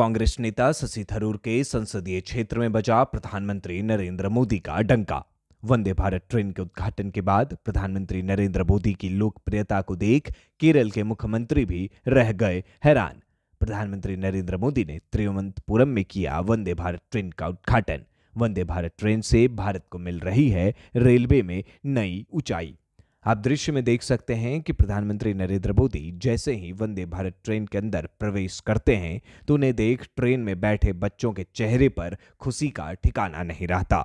कांग्रेस नेता शशि थरूर के संसदीय क्षेत्र में बजा प्रधानमंत्री नरेंद्र मोदी का डंका वंदे भारत ट्रेन के उद्घाटन के बाद प्रधानमंत्री नरेंद्र मोदी की लोकप्रियता को देख केरल के मुख्यमंत्री भी रह गए हैरान प्रधानमंत्री नरेंद्र मोदी ने त्रिवंतपुरम में किया वंदे भारत ट्रेन का उद्घाटन वंदे भारत ट्रेन से भारत को मिल रही है रेलवे में नई ऊंचाई आप दृश्य में देख सकते हैं कि प्रधानमंत्री नरेंद्र मोदी जैसे ही वंदे भारत ट्रेन के अंदर प्रवेश करते हैं तो उन्हें देख ट्रेन में बैठे बच्चों के चेहरे पर खुशी का ठिकाना नहीं रहता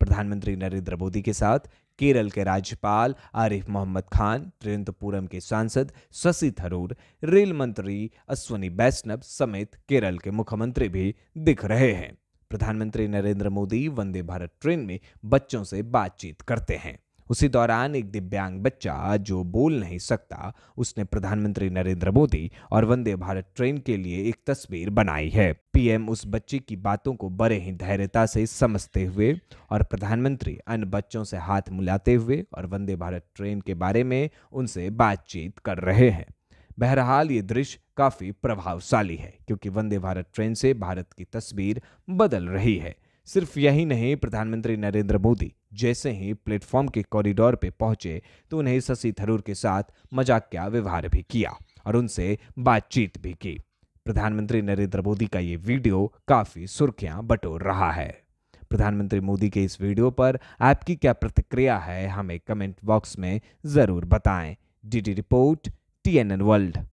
प्रधानमंत्री नरेंद्र मोदी के साथ केरल के राज्यपाल आरिफ मोहम्मद खान तिरुवनंतपुरम के सांसद शशि थरूर रेल मंत्री अश्वनी बैष्णव समेत केरल के मुख्यमंत्री भी दिख रहे हैं प्रधानमंत्री नरेंद्र मोदी वंदे भारत ट्रेन में बच्चों से बातचीत करते हैं उसी दौरान एक दिव्यांग बच्चा जो बोल नहीं सकता उसने प्रधानमंत्री नरेंद्र मोदी और वंदे भारत ट्रेन के लिए एक तस्वीर बनाई है पीएम उस बच्चे की बातों को बड़े ही धैर्यता से समझते हुए और प्रधानमंत्री अन्य बच्चों से हाथ मिलाते हुए और वंदे भारत ट्रेन के बारे में उनसे बातचीत कर रहे हैं बहरहाल ये दृश्य काफ़ी प्रभावशाली है क्योंकि वंदे भारत ट्रेन से भारत की तस्वीर बदल रही है सिर्फ यही नहीं प्रधानमंत्री नरेंद्र मोदी जैसे ही प्लेटफॉर्म के कॉरिडोर पे पहुंचे तो उन्हें शशि थरूर के साथ मजाक क्या व्यवहार भी किया और उनसे बातचीत भी की प्रधानमंत्री नरेंद्र मोदी का ये वीडियो काफी सुर्खियां बटोर रहा है प्रधानमंत्री मोदी के इस वीडियो पर आपकी क्या प्रतिक्रिया है हमें कमेंट बॉक्स में जरूर बताएं डीडी रिपोर्ट टीएनएन वर्ल्ड